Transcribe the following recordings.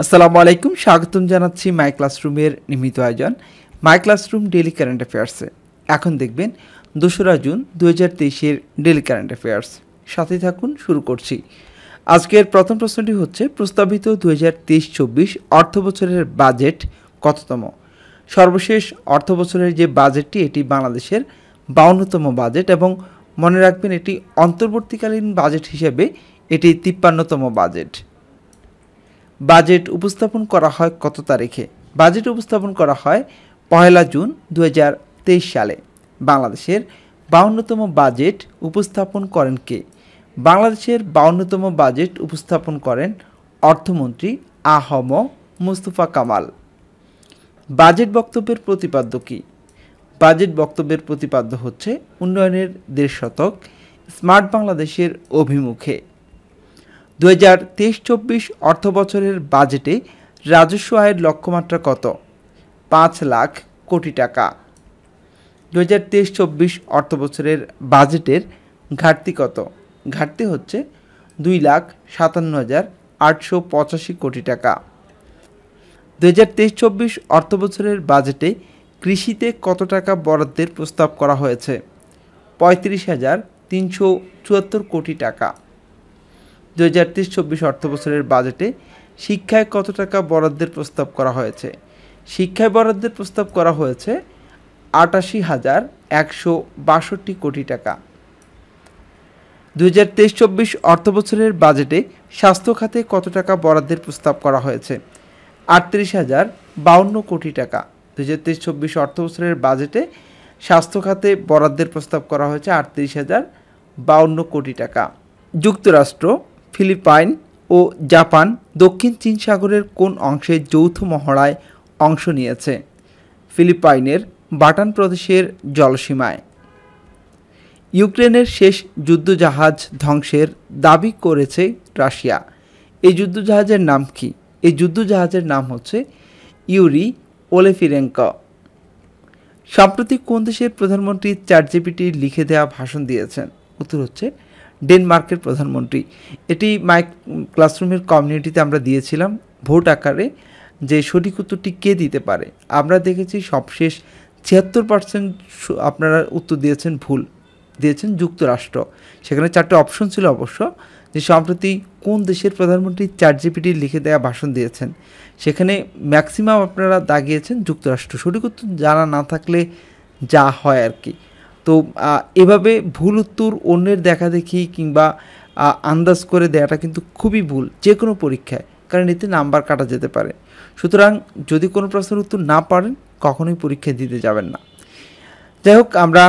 আসসালামু আলাইকুম স্বাগতম জানাচ্ছি মাই ক্লাসরুমের নিয়মিত আয়োজন মাই ক্লাসরুম ডেলি কারেন্ট অ্যাফেয়ার্সে এখন দেখবেন দোসরা জুন দু হাজার তেইশের ডেলি কারেন্ট অ্যাফেয়ার্স সাথে থাকুন শুরু করছি আজকের প্রথম প্রশ্নটি হচ্ছে প্রস্তাবিত দু হাজার তেইশ চব্বিশ অর্থ বছরের বাজেট কততম সর্বশেষ অর্থ বছরের যে বাজেটটি এটি বাংলাদেশের বাউন্নতম বাজেট এবং মনে রাখবেন এটি অন্তর্বর্তীকালীন বাজেট হিসেবে এটি তিপ্পান্নতম বাজেট বাজেট উপস্থাপন করা হয় কত তারিখে বাজেট উপস্থাপন করা হয় পয়লা জুন দু সালে বাংলাদেশের বাউন্নতম বাজেট উপস্থাপন করেন কে বাংলাদেশের বাউন্নতম বাজেট উপস্থাপন করেন অর্থমন্ত্রী আহম মুস্তফা কামাল বাজেট বক্তব্যের প্রতিপাদ্য কী বাজেট বক্তব্যের প্রতিপাদ্য হচ্ছে উন্নয়নের দেড় শতক স্মার্ট বাংলাদেশের অভিমুখে দু হাজার তেইশ চব্বিশ অর্থ বাজেটে রাজস্ব আয়ের লক্ষ্যমাত্রা কত পাঁচ লাখ কোটি টাকা দু হাজার তেইশ চব্বিশ অর্থ বাজেটের ঘাটতি কত ঘাটতি হচ্ছে দুই লাখ সাতান্ন হাজার আটশো পঁচাশি কোটি টাকা দু হাজার তেইশ চব্বিশ অর্থ বাজেটে কৃষিতে কত টাকা বরাদ্দের প্রস্তাব করা হয়েছে পঁয়ত্রিশ হাজার তিনশো চুয়াত্তর কোটি টাকা দু হাজার তেইশ চব্বিশ অর্থবছরের বাজেটে শিক্ষায় কত টাকা বরাদ্দের প্রস্তাব করা হয়েছে শিক্ষায় বরাদ্দের প্রস্তাব করা হয়েছে আটাশি হাজার একশো বাষট্টি কোটি টাকা দু হাজার তেইশ চব্বিশ অর্থবছরের বাজেটে স্বাস্থ্য খাতে কত টাকা বরাদ্দের প্রস্তাব করা হয়েছে আটত্রিশ হাজার বাউন্ন কোটি টাকা দু হাজার তেইশ চব্বিশ অর্থবছরের বাজেটে স্বাস্থ্য খাতে বরাদ্দের প্রস্তাব করা হয়েছে আটত্রিশ হাজার বাউন্ন কোটি টাকা যুক্তরাষ্ট্র ফিলিপাইন ও জাপান দক্ষিণ চীন সাগরের কোন অংশে যৌথ মহড়ায় অংশ নিয়েছে ফিলিপাইনের বাটান প্রদেশের জলসীমায় ইউক্রেনের শেষ যুদ্ধজাহাজ ধ্বংসের দাবি করেছে রাশিয়া এই যুদ্ধজাহাজের নাম কি এই যুদ্ধজাহাজের নাম হচ্ছে ইউরি ওলেফিরেঙ্ক সাম্প্রতিক কোন দেশের প্রধানমন্ত্রী চ্যাটজিপিটি লিখে দেওয়া ভাষণ দিয়েছেন উত্তর হচ্ছে ডেনমার্কের প্রধানমন্ত্রী এটি মাইক ক্লাসরুমের কমিউনিটিতে আমরা দিয়েছিলাম ভোট আকারে যে সঠিক উত্তরটি কে দিতে পারে আমরা দেখেছি সবশেষ ছিয়াত্তর পার্সেন্ট আপনারা উত্তর দিয়েছেন ভুল দিয়েছেন যুক্তরাষ্ট্র সেখানে চারটে অপশন ছিল অবশ্য যে সম্প্রতি কোন দেশের প্রধানমন্ত্রী চার জিপিটি লিখে দেওয়া ভাষণ দিয়েছেন সেখানে ম্যাক্সিমাম আপনারা দাগিয়েছেন যুক্তরাষ্ট্র সঠিক উত্তর জানা না থাকলে যা হয় আর কি তো এভাবে ভুল উত্তর অন্যের দেখা দেখি কিংবা আন্দাজ করে দেওয়াটা কিন্তু খুবই ভুল যে কোনো পরীক্ষায় কারণ এতে নাম্বার কাটা যেতে পারে সুতরাং যদি কোনো প্রশ্নের উত্তর না পারেন কখনোই পরীক্ষা দিতে যাবেন না যাই হোক আমরা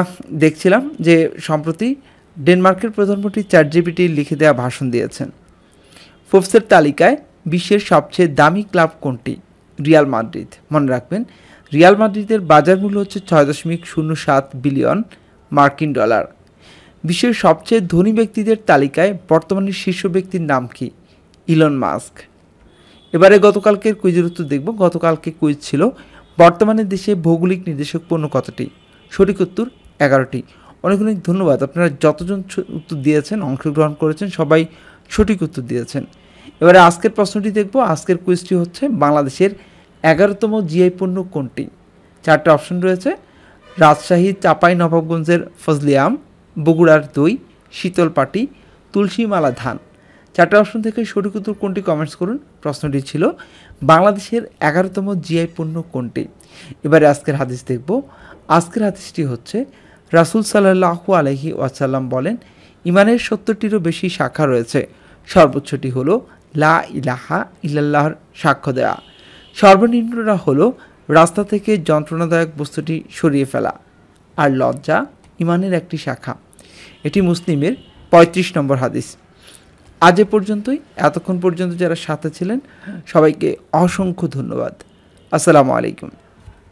দেখছিলাম যে সম্প্রতি ডেনমার্কের প্রধানমন্ত্রী চার জিবিটি লিখে দেওয়া ভাষণ দিয়েছেন ফোর্বসের তালিকায় বিশ্বের সবচেয়ে দামি ক্লাব কোনটি রিয়াল মাদ্রিদ মনে রাখবেন রিয়াল মাদ্রিদের বাজার মূল্য হচ্ছে ছয় দশমিক শূন্য সাত বিলিয়ন মার্কিন ডলার বিশ্বের সবচেয়ে ধনী ব্যক্তিদের তালিকায় বর্তমানে শীর্ষ ব্যক্তির নাম কি ইলন মাস্ক এবারে গতকালকের কুইজের উত্তর দেখব গতকালকে কুইজ ছিল বর্তমানে দেশে ভৌগোলিক নির্দেশক পণ্য কতটি সঠিক উত্তর এগারোটি অনেক অনেক ধন্যবাদ আপনারা যতজন উত্তর দিয়েছেন অংশগ্রহণ করেছেন সবাই সঠিক উত্তর দিয়েছেন এবারে আজকের প্রশ্নটি দেখব আজকের কুইজটি হচ্ছে বাংলাদেশের এগারোতম জিআই পণ্য কোনটি চারটে অপশন রয়েছে রাজশাহী চাপাই নবাবগঞ্জের ফজলিয়াম বগুড়ার দই শীতলপাটি তুলসীমালা ধান চারটে অপশন থেকে সঠিক উত্তর কোনটি কমেন্টস করুন প্রশ্নটি ছিল বাংলাদেশের এগারোতম জিআই পণ্য কোনটি এবারে আজকের হাদিস দেখব আজকের হাদিসটি হচ্ছে রাসুল সাল্লাহু আলহি ওয়াসাল্লাম বলেন ইমানের সত্তরটিরও বেশি শাখা রয়েছে সর্বোচ্চটি হলো লা ইলাহা ইল্লাহর সাক্ষ্য দেওয়া সর্বনিম্নরা হলো রাস্তা থেকে যন্ত্রণাদায়ক বস্তুটি সরিয়ে ফেলা আর লজ্জা ইমানের একটি শাখা এটি মুসলিমের ৩৫ নম্বর হাদিস আজ এ পর্যন্তই এতক্ষণ পর্যন্ত যারা সাথে ছিলেন সবাইকে অসংখ্য ধন্যবাদ আসসালামু আলাইকুম